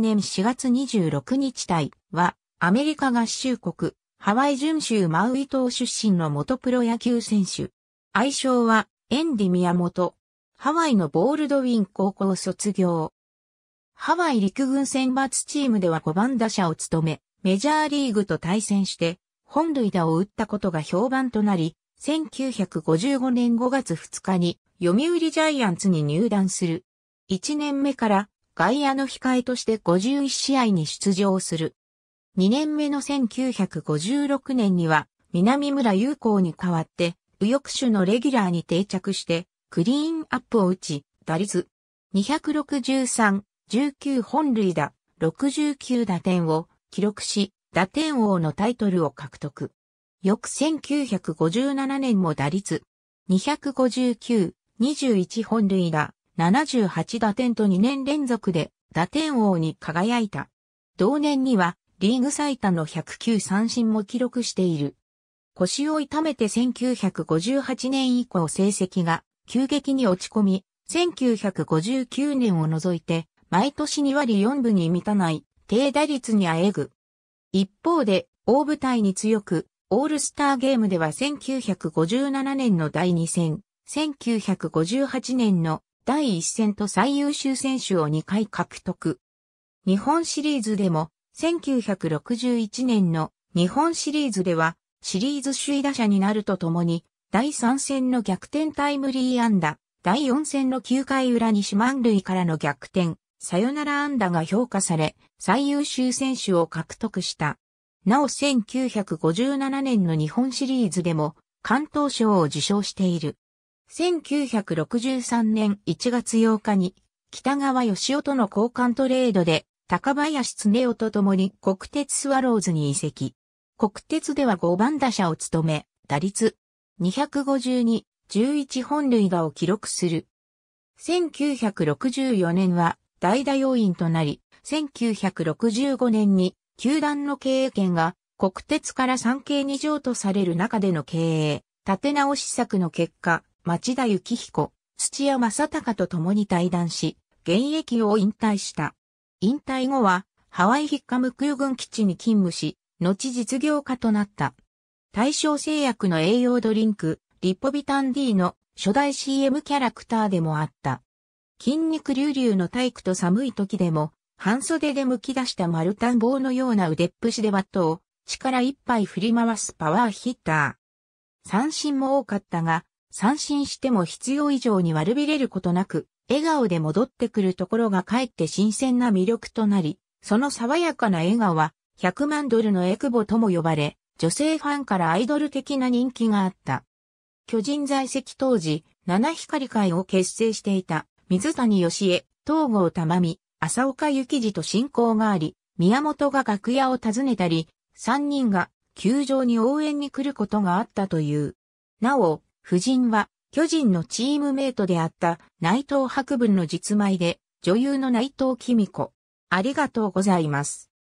年4月26日隊は、アメリカ合衆国、ハワイ準州マウイ島出身の元プロ野球選手。愛称は、エンディ宮本。ハワイのボールドウィン高校卒業。ハワイ陸軍選抜チームでは5番打者を務め、メジャーリーグと対戦して、本塁打を打ったことが評判となり、1955年5月2日に、読売ジャイアンツに入団する。1年目から、外野の控えとして51試合に出場する。2年目の1956年には、南村有効に代わって、右翼手のレギュラーに定着して、クリーンアップを打ち、打率263、19本塁打、69打点を記録し、打点王のタイトルを獲得。翌1957年も打率259、21本塁打、78打点と2年連続で打点王に輝いた。同年にはリーグ最多の109三振も記録している。腰を痛めて1958年以降成績が急激に落ち込み、1959年を除いて毎年2割4分に満たない低打率にあえぐ。一方で大舞台に強く、オールスターゲームでは1957年の第2戦、1958年の第1戦と最優秀選手を2回獲得。日本シリーズでも、1961年の日本シリーズでは、シリーズ首位打者になるとともに、第3戦の逆転タイムリー安打、第4戦の9回裏に四万塁からの逆転、サヨナラ安打が評価され、最優秀選手を獲得した。なお1957年の日本シリーズでも、関東賞を受賞している。1963年1月8日に、北川義夫との交換トレードで、高林恒夫と共に国鉄スワローズに移籍。国鉄では5番打者を務め、打率252、11本塁打を記録する。1964年は代打要員となり、1965年に球団の経営権が国鉄から産経に譲渡される中での経営、立て直し策の結果、町田幸彦、土屋正隆と共に対談し、現役を引退した。引退後は、ハワイヒッカム空軍基地に勤務し、後実業家となった。大正製薬の栄養ドリンク、リポビタン D の初代 CM キャラクターでもあった。筋肉隆々の体育と寒い時でも、半袖で剥き出した丸太棒のような腕っぷしでバットを力いっぱい振り回すパワーヒッター。三振も多かったが、三振しても必要以上に悪びれることなく、笑顔で戻ってくるところがかえって新鮮な魅力となり、その爽やかな笑顔は、100万ドルのエクボとも呼ばれ、女性ファンからアイドル的な人気があった。巨人在籍当時、七光会を結成していた、水谷義恵、東郷玉美、浅岡幸二と親交があり、宮本が楽屋を訪ねたり、三人が球場に応援に来ることがあったという。なお、夫人は、巨人のチームメイトであった内藤博文の実米で、女優の内藤貴美子。ありがとうございます。